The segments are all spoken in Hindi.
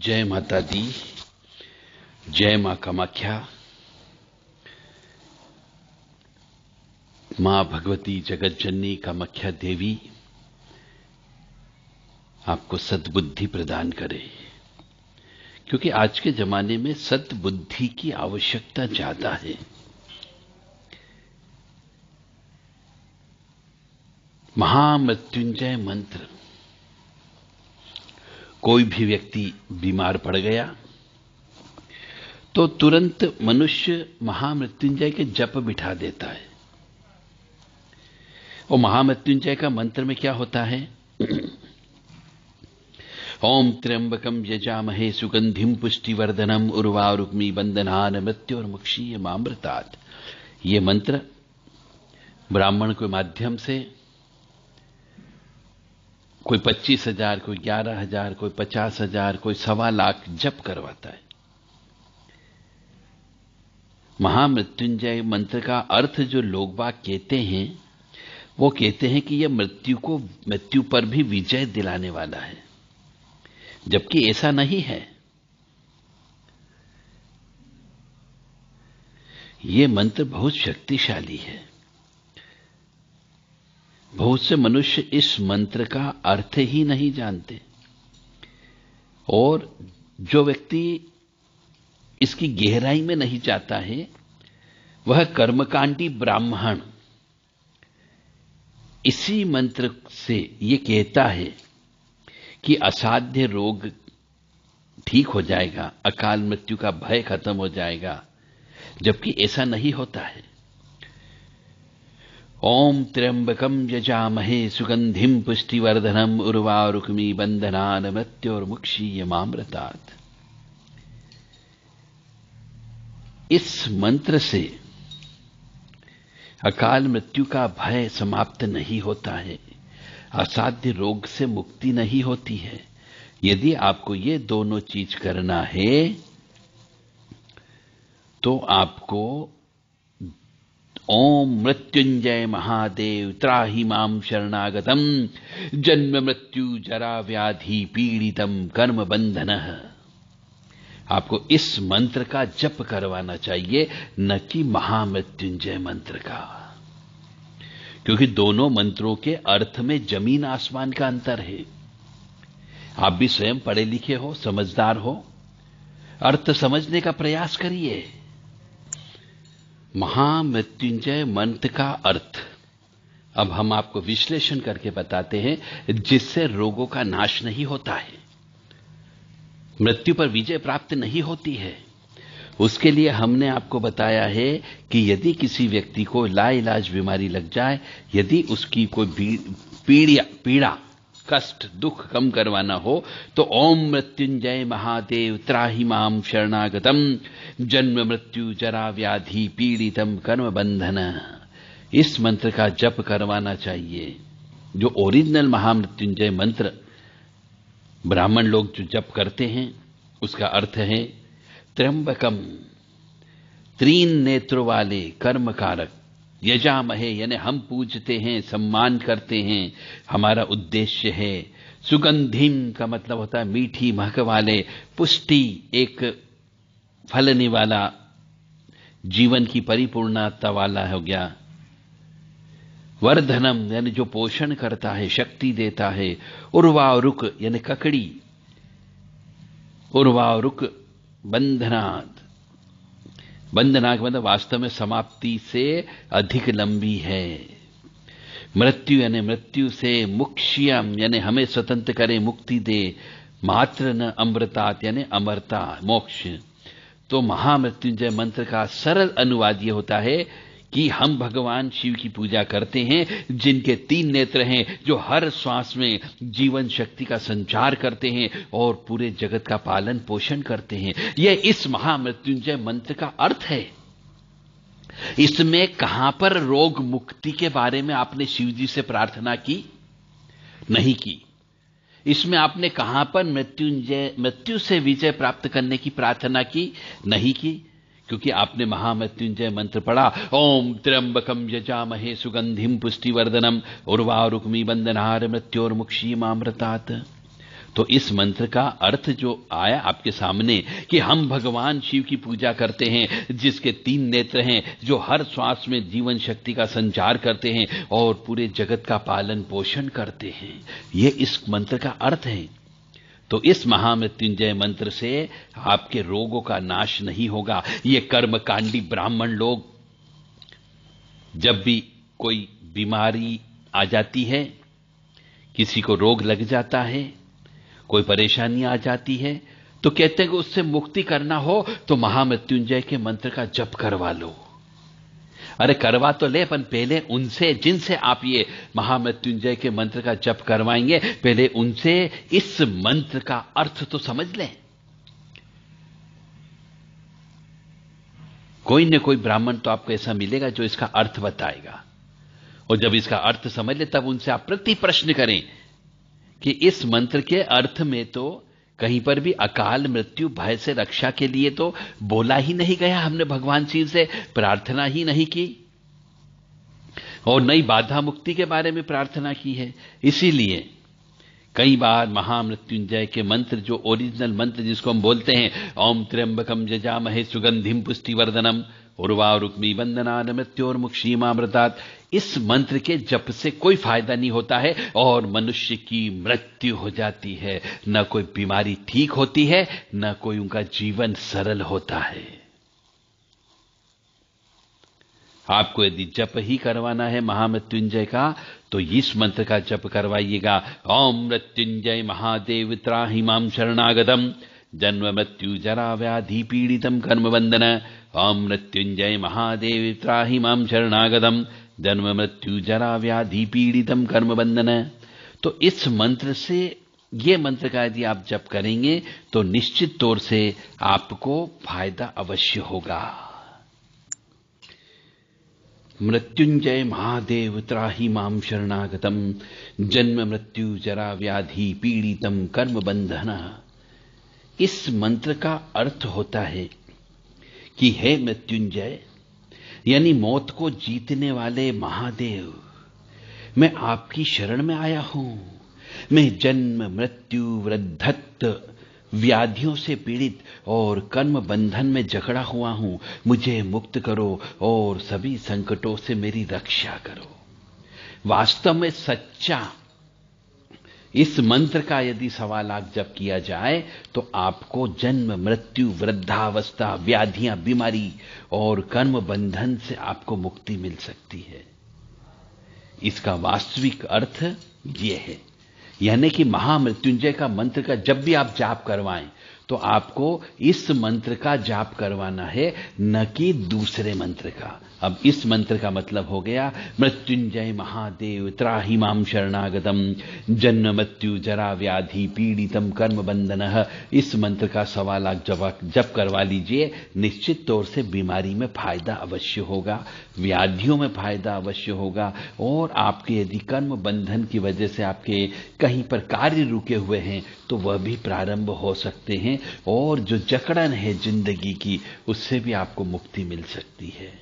जय माता दी जय मां कामाख्या मां भगवती जगत जननी कामाख्या देवी आपको सद्बुद्धि प्रदान करे क्योंकि आज के जमाने में सद्बुद्धि की आवश्यकता ज्यादा है महामृत्युंजय मंत्र कोई भी व्यक्ति बीमार पड़ गया तो तुरंत मनुष्य महामृत्युंजय के जप बिठा देता है और महामृत्युंजय का मंत्र में क्या होता है ओम त्र्यंबकम यजामहे सुगंधिम पुष्टिवर्धनम उर्वा रुक्मी बंधनान मृत्यु और मुक्षीय मामृतात् ये मंत्र ब्राह्मण के माध्यम से कोई पच्चीस हजार कोई ग्यारह हजार कोई पचास हजार कोई सवा लाख जप करवाता है महामृत्युंजय मंत्र का अर्थ जो लोग बाग कहते हैं वो कहते हैं कि यह मृत्यु को मृत्यु पर भी विजय दिलाने वाला है जबकि ऐसा नहीं है यह मंत्र बहुत शक्तिशाली है बहुत से मनुष्य इस मंत्र का अर्थ ही नहीं जानते और जो व्यक्ति इसकी गहराई में नहीं जाता है वह कर्मकांडी ब्राह्मण इसी मंत्र से यह कहता है कि असाध्य रोग ठीक हो जाएगा अकाल मृत्यु का भय खत्म हो जाएगा जबकि ऐसा नहीं होता है ॐ त्र्यम्बकम् यजामहे सुगन्धिम् पुष्टिवर्धनम् उर्वारुक्मि बन्धनानमत्योर्मुक्षीयमामृतात् इस मंत्र से अकाल मृत्यु का भय समाप्त नहीं होता है असाध्य रोग से मुक्ति नहीं होती है यदि आपको ये दोनों चीज करना है तो आपको ओम मृत्युंजय महादेव त्राही माम शरणागतम जन्म मृत्यु जरा व्याधि पीड़ितम कर्म बंधन आपको इस मंत्र का जप करवाना चाहिए न कि महामृत्युंजय मंत्र का क्योंकि दोनों मंत्रों के अर्थ में जमीन आसमान का अंतर है आप भी स्वयं पढ़े लिखे हो समझदार हो अर्थ समझने का प्रयास करिए महामृत्युंजय मंत्र का अर्थ अब हम आपको विश्लेषण करके बताते हैं जिससे रोगों का नाश नहीं होता है मृत्यु पर विजय प्राप्त नहीं होती है उसके लिए हमने आपको बताया है कि यदि किसी व्यक्ति को लाइलाज बीमारी लग जाए यदि उसकी कोई पीड़ा पीड़ा कष्ट दुख कम करवाना हो तो ओम मृत्युंजय महादेव त्राही माम शरणागतम जन्म मृत्यु जरा व्याधि पीड़ितम कर्म बंधन इस मंत्र का जप करवाना चाहिए जो ओरिजिनल महामृत्युंजय मंत्र ब्राह्मण लोग जो जप करते हैं उसका अर्थ है त्र्यंबकम त्रीन नेत्र वाले कर्म कारक यजामहे यानी हम पूजते हैं सम्मान करते हैं हमारा उद्देश्य है सुगंधिम का मतलब होता है मीठी महक वाले पुष्टि एक फलने वाला जीवन की परिपूर्णता वाला हो गया वर्धनम यानी जो पोषण करता है शक्ति देता है रुक यानी ककड़ी रुक बंधनाथ बंधना का मतलब वास्तव में समाप्ति से अधिक लंबी है मृत्यु यानी मृत्यु से मुक्षियम यानी हमें स्वतंत्र करे मुक्ति दे मात्र न अमृतात यानी अमरता मोक्ष तो महामृत्युंजय मंत्र का सरल अनुवाद यह होता है कि हम भगवान शिव की पूजा करते हैं जिनके तीन नेत्र हैं जो हर श्वास में जीवन शक्ति का संचार करते हैं और पूरे जगत का पालन पोषण करते हैं यह इस महामृत्युंजय मंत्र का अर्थ है इसमें कहां पर रोग मुक्ति के बारे में आपने शिवजी से प्रार्थना की नहीं की इसमें आपने कहां पर मृत्युंजय मृत्यु से विजय प्राप्त करने की प्रार्थना की नहीं की क्योंकि आपने महामृत्युंजय मंत्र पढ़ा ओम त्र्यंबकम महे सुगंधिम पुष्टिवर्धनम उर्वारुक्मी मृत्योर्मुक्षी मृत्योर्मुक्षीमामृतात् तो इस मंत्र का अर्थ जो आया आपके सामने कि हम भगवान शिव की पूजा करते हैं जिसके तीन नेत्र हैं जो हर श्वास में जीवन शक्ति का संचार करते हैं और पूरे जगत का पालन पोषण करते हैं ये इस मंत्र का अर्थ है तो इस महामृत्युंजय मंत्र से आपके रोगों का नाश नहीं होगा ये कर्मकांडी ब्राह्मण लोग जब भी कोई बीमारी आ जाती है किसी को रोग लग जाता है कोई परेशानी आ जाती है तो कहते हैं कि उससे मुक्ति करना हो तो महामृत्युंजय के मंत्र का जप करवा लो अरे करवा तो ले पर पहले उनसे जिनसे आप ये महामृत्युंजय के मंत्र का जप करवाएंगे पहले उनसे इस मंत्र का अर्थ तो समझ लें कोई न कोई ब्राह्मण तो आपको ऐसा मिलेगा जो इसका अर्थ बताएगा और जब इसका अर्थ समझ ले तब उनसे आप प्रति प्रश्न करें कि इस मंत्र के अर्थ में तो कहीं पर भी अकाल मृत्यु भय से रक्षा के लिए तो बोला ही नहीं गया हमने भगवान शिव से प्रार्थना ही नहीं की और नई बाधा मुक्ति के बारे में प्रार्थना की है इसीलिए कई बार महामृत्युंजय के मंत्र जो ओरिजिनल मंत्र जिसको हम बोलते हैं ओम त्र्यंबकम महे सुगंधिम पुष्टिवर्धनम उर्वा रुक्मी वंदना नमृत्योर्मुक्षीमामृतात् इस मंत्र के जप से कोई फायदा नहीं होता है और मनुष्य की मृत्यु हो जाती है न कोई बीमारी ठीक होती है न कोई उनका जीवन सरल होता है आपको यदि जप ही करवाना है महामृत्युंजय का तो इस मंत्र का जप करवाइएगा ओम मृत्युंजय महादेव त्राही माम शरणागतम जन्म मृत्यु जरा व्याधि पीड़ितम कर्म वंदना ओम मृत्युंजय महादेव त्राही माम शरणागतम जन्म मृत्यु जरा व्याधि पीड़ितम कर्म बंधन तो इस मंत्र से ये मंत्र का यदि आप जप करेंगे तो निश्चित तौर से आपको फायदा अवश्य होगा मृत्युंजय महादेव त्राही माम शरणागतम जन्म मृत्यु जरा व्याधि पीड़ितम कर्म बंधन इस मंत्र का अर्थ होता है कि हे मृत्युंजय यानी मौत को जीतने वाले महादेव मैं आपकी शरण में आया हूं मैं जन्म मृत्यु वृद्धत्व व्याधियों से पीड़ित और कर्म बंधन में जकड़ा हुआ हूं मुझे मुक्त करो और सभी संकटों से मेरी रक्षा करो वास्तव में सच्चा इस मंत्र का यदि सवा लाख जब किया जाए तो आपको जन्म मृत्यु वृद्धावस्था व्याधियां बीमारी और कर्म बंधन से आपको मुक्ति मिल सकती है इसका वास्तविक अर्थ यह है यानी कि महामृत्युंजय का मंत्र का जब भी आप जाप करवाएं तो आपको इस मंत्र का जाप करवाना है न कि दूसरे मंत्र का अब इस मंत्र का मतलब हो गया मृत्युंजय महादेव माम शरणागतम जन्म मृत्यु जरा व्याधि पीड़ितम कर्म बंधन इस मंत्र का सवा लाख जब करवा लीजिए निश्चित तौर से बीमारी में फायदा अवश्य होगा व्याधियों में फायदा अवश्य होगा और आपके यदि कर्म बंधन की वजह से आपके कहीं पर कार्य रुके हुए हैं तो वह भी प्रारंभ हो सकते हैं और जो जकड़न है जिंदगी की उससे भी आपको मुक्ति मिल सकती है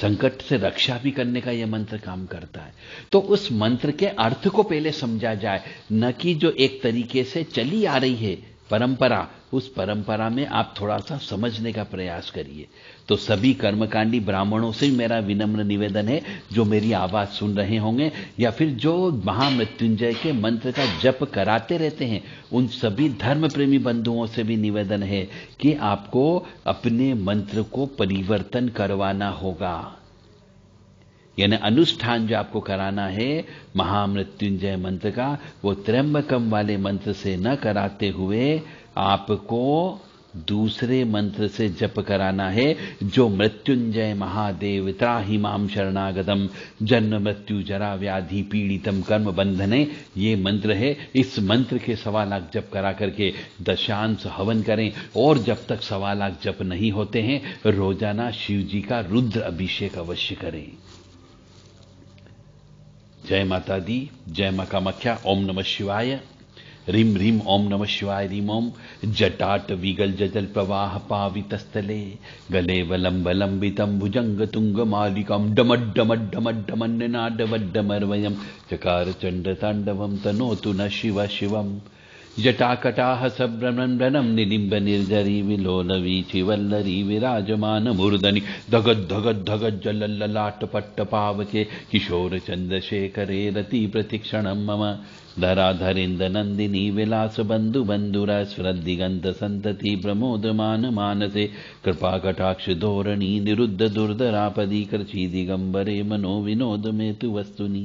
संकट से रक्षा भी करने का यह मंत्र काम करता है तो उस मंत्र के अर्थ को पहले समझा जाए न कि जो एक तरीके से चली आ रही है परंपरा उस परंपरा में आप थोड़ा सा समझने का प्रयास करिए तो सभी कर्मकांडी ब्राह्मणों से मेरा विनम्र निवेदन है जो मेरी आवाज सुन रहे होंगे या फिर जो महामृत्युंजय के मंत्र का जप कराते रहते हैं उन सभी धर्म प्रेमी बंधुओं से भी निवेदन है कि आपको अपने मंत्र को परिवर्तन करवाना होगा यानी अनुष्ठान जो आपको कराना है महामृत्युंजय मंत्र का वो त्रम्बकम वाले मंत्र से न कराते हुए आपको दूसरे मंत्र से जप कराना है जो मृत्युंजय महादेव त्राही माम शरणागतम जन्म मृत्यु जरा व्याधि पीड़ितम कर्म बंधने ये मंत्र है इस मंत्र के सवा लाख जप करा करके दशांश हवन करें और जब तक सवा लाख जप नहीं होते हैं रोजाना शिव जी का रुद्र अभिषेक अवश्य करें जय माता दी जय मका मख्या ओम नमः शिवाय रिम रिम ओम नम शिवाय रिम ओम जटाट विगल जजल प्रवाह पावितस्थले गले वलंब लंबितम भुजंग तुंग मालिकम डमड्डमड्डमड्डमन्नाडवड्डमर्वयम चकार चंड तांडवम तनोतु न शिव शिवम जटाकटाः सभ्रमणम् निलिम्बनिर्जरी विलोलवी चिवल्लरी विराजमानमुर्दनि धगद् धगद् धगज्जलल्ललाटपट्टपावके किशोरचन्द्रशेखरे रति मम धराधरिन्दनन्दिनी नन्दिनी विलासबन्धुबन्धुरस्रद्दिगन्त सन्तति प्रमोदमान मानसे कृपाकटाक्षधोरणी निरुद्ध दुर्दरापदीकृची मनोविनोदमेतु वस्तुनि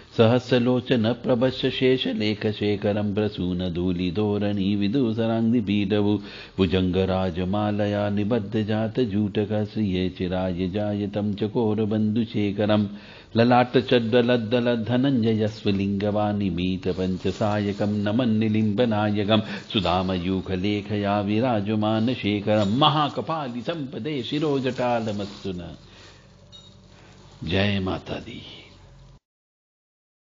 सहस्रलोचन प्रवश्य प्रसूनधूलिधोरणी विदुसराङ्गिबीडव भुजङ्गराजमालया निबद्धजातजूटक श्रीये चिरायजायतम् च कोरबन्धुशेखरम् ललाट्टचड्डलद्दलद्धनञ्जयस्वलिङ्गवानि पञ्चसायकम् सुधामयूखलेखया विराजमानशेखरम् महाकपालि सम्पदे न जय दी